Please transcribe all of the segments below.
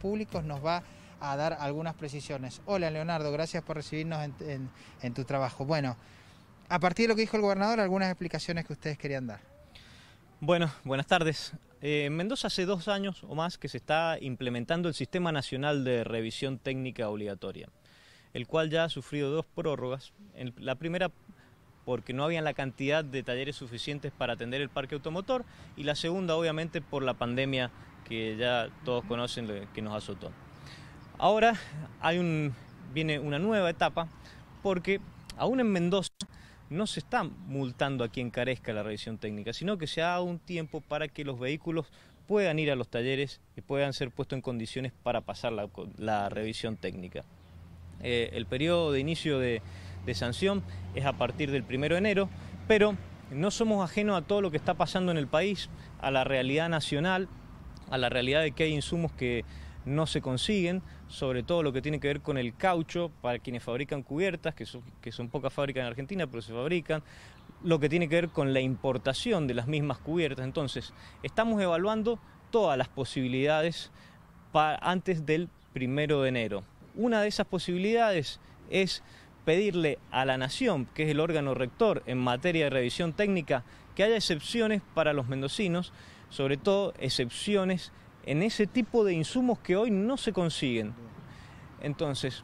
Públicos nos va a dar algunas precisiones. Hola Leonardo, gracias por recibirnos en, tu trabajo. Bueno, a partir de lo que dijo el gobernador, algunas explicaciones que ustedes querían dar. Bueno, buenas tardes. Eh, en Mendoza hace dos años o más que se está implementando el Sistema Nacional de Revisión Técnica Obligatoria, el cual ya ha sufrido dos prórrogas. la primera porque no había la cantidad de talleres suficientes para atender el parque automotor y la segunda obviamente por la pandemia que ya todos conocen que nos azotó. Ahora viene una nueva etapa porque aún en Mendoza no se está multando a quien carezca la revisión técnica, sino que se ha dado un tiempo para que los vehículos puedan ir a los talleres y puedan ser puestos en condiciones para pasar la, revisión técnica. Eh, el periodo de inicio de, sanción es a partir del 1 de enero, pero no somos ajenos a todo lo que está pasando en el país, a la realidad nacional, a la realidad de que hay insumos que no se consiguen, sobre todo lo que tiene que ver con el caucho para quienes fabrican cubiertas, que son, que son pocas fábricas en Argentina, pero se fabrican, lo que tiene que ver con la importación de las mismas cubiertas. Entonces, estamos evaluando todas las posibilidades para antes del primero de enero. Una de esas posibilidades es pedirle a la Nación, que es el órgano rector en materia de revisión técnica, que haya excepciones para los mendocinos sobre todo excepciones en ese tipo de insumos que hoy no se consiguen. Entonces,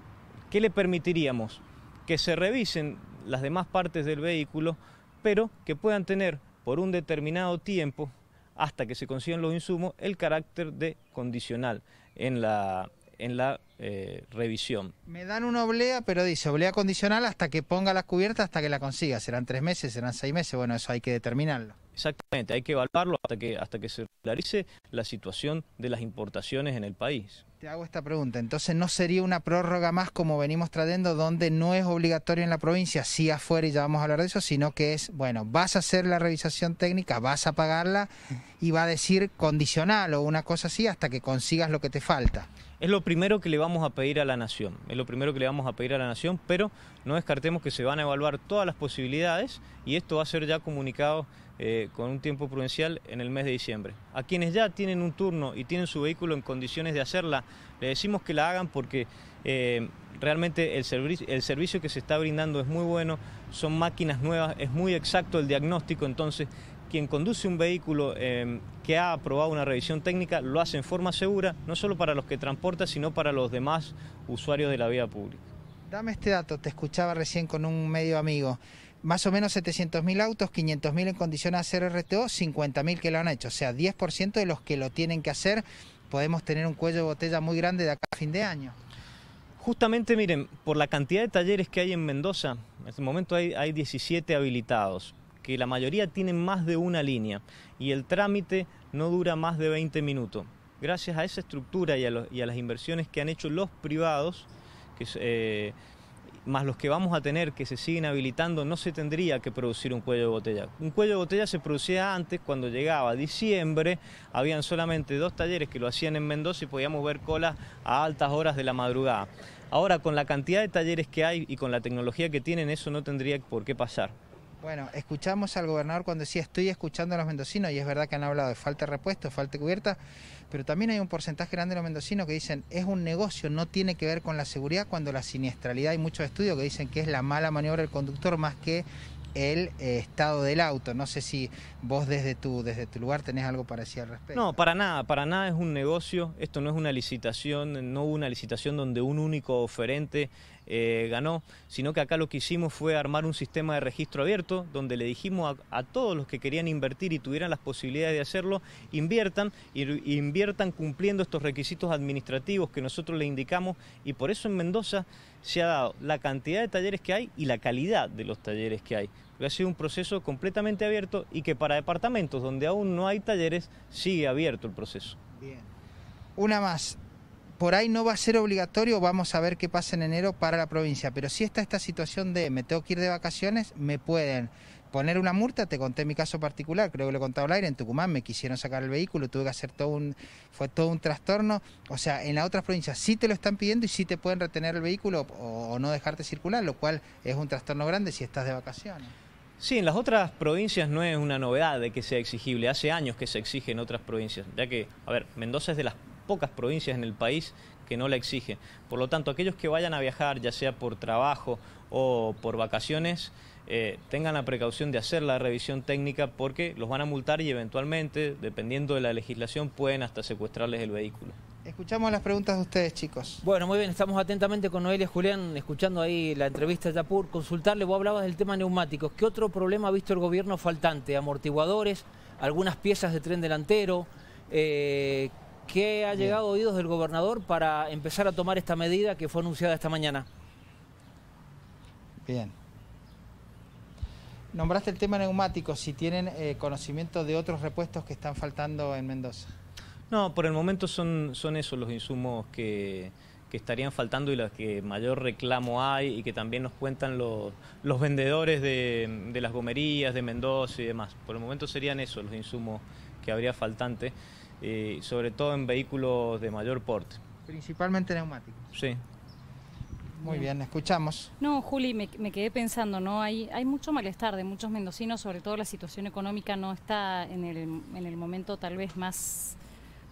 ¿qué le permitiríamos? Que se revisen las demás partes del vehículo, pero que puedan tener por un determinado tiempo, hasta que se consigan los insumos, el carácter de condicional en la, en la eh, revisión. Me dan una oblea, pero dice oblea condicional hasta que ponga las cubiertas, hasta que la consiga. Serán tres meses, serán seis meses, bueno, eso hay que determinarlo. Exactamente, hay que evaluarlo hasta que, hasta que se clarice la situación de las importaciones en el país. Te hago esta pregunta, entonces no sería una prórroga más como venimos trayendo donde no es obligatorio en la provincia, sí afuera y ya vamos a hablar de eso, sino que es, bueno, vas a hacer la revisación técnica, vas a pagarla y va a decir condicional o una cosa así hasta que consigas lo que te falta. Es lo primero que le vamos a pedir a la nación, es lo primero que le vamos a pedir a la nación, pero no descartemos que se van a evaluar todas las posibilidades y esto va a ser ya comunicado eh, con un tiempo prudencial en el mes de diciembre. A quienes ya tienen un turno y tienen su vehículo en condiciones de hacerla, le decimos que la hagan porque eh, realmente el, el servicio que se está brindando es muy bueno, son máquinas nuevas, es muy exacto el diagnóstico, entonces quien conduce un vehículo eh, que ha aprobado una revisión técnica lo hace en forma segura, no solo para los que transporta, sino para los demás usuarios de la vía pública. Dame este dato, te escuchaba recién con un medio amigo. Más o menos 700.000 autos, 500.000 en condiciones de hacer RTO, 50.000 que lo han hecho, o sea, 10% de los que lo tienen que hacer podemos tener un cuello de botella muy grande de acá a fin de año. Justamente, miren, por la cantidad de talleres que hay en Mendoza, en este momento hay, 17 habilitados, que la mayoría tienen más de una línea y el trámite no dura más de 20 minutos. Gracias a esa estructura y a, las inversiones que han hecho los privados, que eh, más los que vamos a tener que se siguen habilitando, no se tendría que producir un cuello de botella. Un cuello de botella se producía antes, cuando llegaba diciembre, habían solamente dos talleres que lo hacían en Mendoza y podíamos ver colas a altas horas de la madrugada. Ahora, con la cantidad de talleres que hay y con la tecnología que tienen, eso no tendría por qué pasar. Bueno, escuchamos al gobernador cuando decía estoy escuchando a los mendocinos y es verdad que han hablado de falta de repuestos, falta de cubierta pero también hay un porcentaje grande de los mendocinos que dicen es un negocio, no tiene que ver con la seguridad, cuando la siniestralidad hay muchos estudios que dicen que es la mala maniobra del conductor más que el eh, estado del auto. No sé si vos desde tu, desde tu lugar tenés algo para decir al respecto. No, para nada, para nada es un negocio, esto no es una licitación, no hubo una licitación donde un único oferente eh, ganó, sino que acá lo que hicimos fue armar un sistema de registro abierto donde le dijimos a, a todos los que querían invertir y tuvieran las posibilidades de hacerlo, inviertan y inviertan cumpliendo estos requisitos administrativos que nosotros le indicamos y por eso en Mendoza se ha dado la cantidad de talleres que hay y la calidad de los talleres que hay. ha sido un proceso completamente abierto y que para departamentos donde aún no hay talleres sigue abierto el proceso. Bien. Una más. Por ahí no va a ser obligatorio, vamos a ver qué pasa en enero para la provincia, pero si está esta situación de me tengo que ir de vacaciones, me pueden poner una multa, te conté mi caso particular, creo que lo he contado al aire, en Tucumán me quisieron sacar el vehículo, tuve que hacer todo un, fue todo un trastorno, o sea, en las otras provincias sí te lo están pidiendo y sí te pueden retener el vehículo o, o no dejarte circular, lo cual es un trastorno grande si estás de vacaciones. Sí, en las otras provincias no es una novedad de que sea exigible, hace años que se exige en otras provincias, ya que, a ver, Mendoza es de las pocas provincias en el país que no la exige. Por lo tanto, aquellos que vayan a viajar, ya sea por trabajo o por vacaciones, eh, tengan la precaución de hacer la revisión técnica porque los van a multar y eventualmente, dependiendo de la legislación, pueden hasta secuestrarles el vehículo. Escuchamos las preguntas de ustedes, chicos. Bueno, muy bien, estamos atentamente con Noelia Julián, escuchando ahí la entrevista de Yapur. Consultarle, vos hablabas del tema neumáticos. ¿Qué otro problema ha visto el gobierno faltante? ¿Amortiguadores? ¿Algunas piezas de tren delantero? Eh, ¿Qué ha llegado a oídos del gobernador para empezar a tomar esta medida que fue anunciada esta mañana? Bien. Nombraste el tema neumático. si tienen eh, conocimiento de otros repuestos que están faltando en Mendoza. No, por el momento son, son esos los insumos que, estarían faltando y los que mayor reclamo hay y que también nos cuentan los, los vendedores de, de las gomerías, de Mendoza y demás. Por el momento serían esos los insumos que habría faltante. Eh, sobre todo en vehículos de mayor porte. Principalmente neumáticos. Sí. Muy bien. escuchamos. No, Juli, me, quedé pensando, ¿no? Hay, hay mucho malestar de muchos mendocinos, sobre todo la situación económica no está en el, en el momento tal vez más,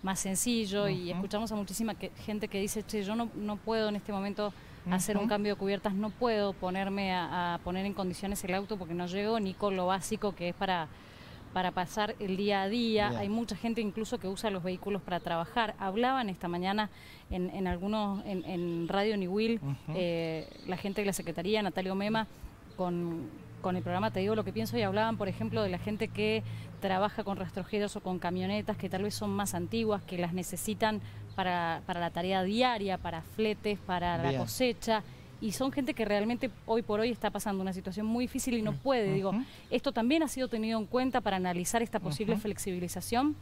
más sencillo y escuchamos a muchísima gente que dice, che, yo no, puedo en este momento hacer un cambio de cubiertas, no puedo ponerme a poner en condiciones el auto porque no llego ni con lo básico que es para para pasar el día a día. Hay mucha gente incluso que usa los vehículos para trabajar. Hablaban esta mañana en, algunos, en, Radio Niwil, eh, la gente de la Secretaría, Natalio Mema, con, el programa Te digo lo que pienso y hablaban, por ejemplo, de la gente que trabaja con rastrojeros o con camionetas que tal vez son más antiguas, que las necesitan para, la tarea diaria, para fletes, para la cosecha y son gente que realmente hoy por hoy está pasando una situación muy difícil y no puede. Digo, ¿esto también ha sido tenido en cuenta para analizar esta posible flexibilización?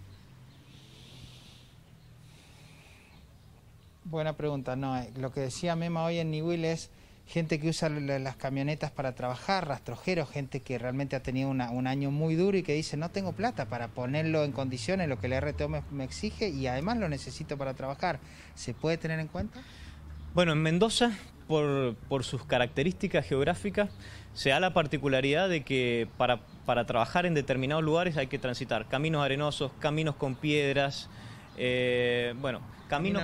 Buena pregunta. No, eh, lo que decía Mema hoy en Niwil es gente que usa las camionetas para trabajar, rastrojeros, gente que realmente ha tenido un año muy duro y que dice no tengo plata para ponerlo en condiciones, lo que el RTO me exige y además lo necesito para trabajar. ¿Se puede tener en cuenta? Bueno, en Mendoza por, sus características geográficas, se da la particularidad de que para, para, trabajar en determinados lugares hay que transitar caminos arenosos, caminos con piedras, eh, bueno, caminos,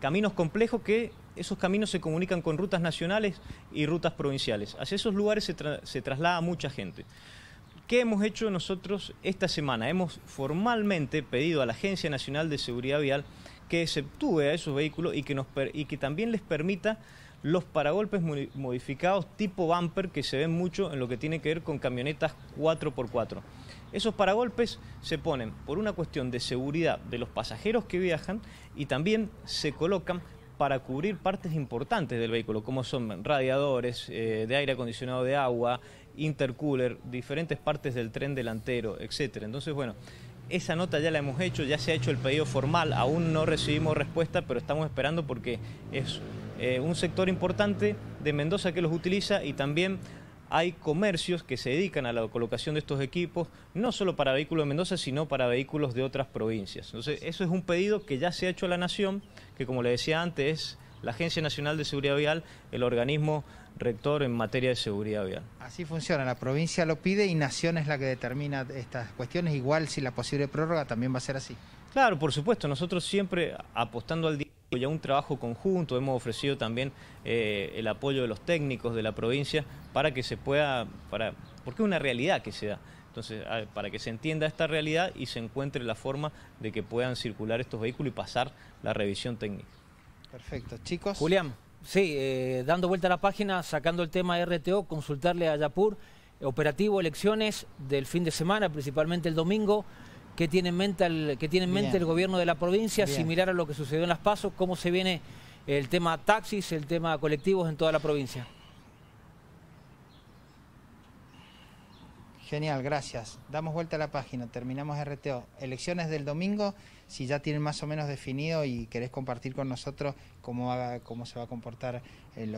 caminos, complejos que esos caminos se comunican con rutas nacionales y rutas provinciales. Hacia esos lugares se traslada mucha gente. ¿Qué hemos hecho nosotros esta semana? Hemos formalmente pedido a la Agencia Nacional de Seguridad Vial que exceptúe a esos vehículos y que, también les permita los paragolpes modificados tipo bumper que se ven mucho en lo que tiene que ver con camionetas 4x4. Esos paragolpes se ponen por una cuestión de seguridad de los pasajeros que viajan y también se colocan para cubrir partes importantes del vehículo, como son radiadores, eh, de aire acondicionado de agua, intercooler, diferentes partes del tren delantero, etc. Entonces, bueno, esa nota ya la hemos hecho, ya se ha hecho el pedido formal, aún no recibimos respuesta, pero estamos esperando porque es eh, un sector importante de Mendoza que los utiliza y también hay comercios que se dedican a la colocación de estos equipos, no solo para vehículos de Mendoza, sino para vehículos de otras provincias. Entonces, eso es un pedido que ya se ha hecho a la Nación, que como le decía antes, es la Agencia Nacional de Seguridad Vial, el organismo rector en materia de seguridad vial. Así funciona, la provincia lo pide y Nación es la que determina estas cuestiones, igual si la posible prórroga también va a ser así. Claro, por supuesto, nosotros siempre apostando al y a un trabajo conjunto, hemos ofrecido también eh, el apoyo de los técnicos de la provincia para que se pueda, para, porque es una realidad que se da. Entonces, para que se entienda esta realidad y se encuentre la forma de que puedan circular estos vehículos y pasar la revisión técnica. Perfecto. Chicos. Julián, sí, eh, dando vuelta a la página, sacando el tema RTO, consultarle a Yapur, operativo elecciones del fin de semana, principalmente el domingo. ¿Qué tiene en mente el, que tiene en mente el gobierno de la provincia, similar a lo que sucedió en las PASO? ¿Cómo se viene el tema taxis, el tema colectivos en toda la provincia? Genial, gracias. Damos vuelta a la página, terminamos RTO. Elecciones del domingo, si ya tienen más o menos definido y querés compartir con nosotros cómo, se va a comportar eh,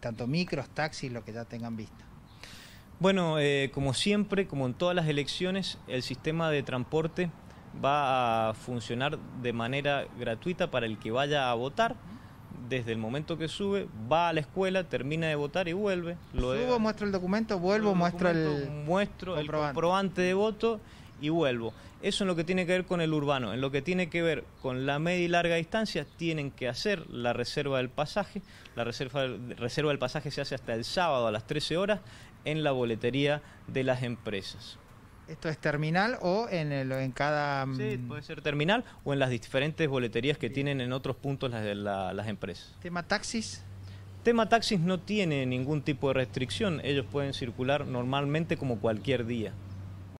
tanto micros, taxis, lo que ya tengan visto. Bueno, eh, como siempre, como en todas las elecciones, el sistema de transporte va a funcionar de manera gratuita para el que vaya a votar desde el momento que sube, va a la escuela, termina de votar y vuelve. Lo Subo, muestra el documento, vuelvo, muestra el... Muestro el de voto y vuelvo. Eso es lo que tiene que ver con el urbano, en lo que tiene que ver con la media y larga distancia, tienen que hacer la reserva del pasaje. La reserva, reserva del pasaje se hace hasta el sábado a las 13 horas en la boletería de las empresas. ¿Esto es terminal o en, en cada...? Mm? Sí, puede ser terminal o en las diferentes boleterías que tienen en otros puntos las, las empresas. ¿Tema taxis? Tema taxis no tiene ningún tipo de restricción. Ellos pueden circular normalmente como cualquier día.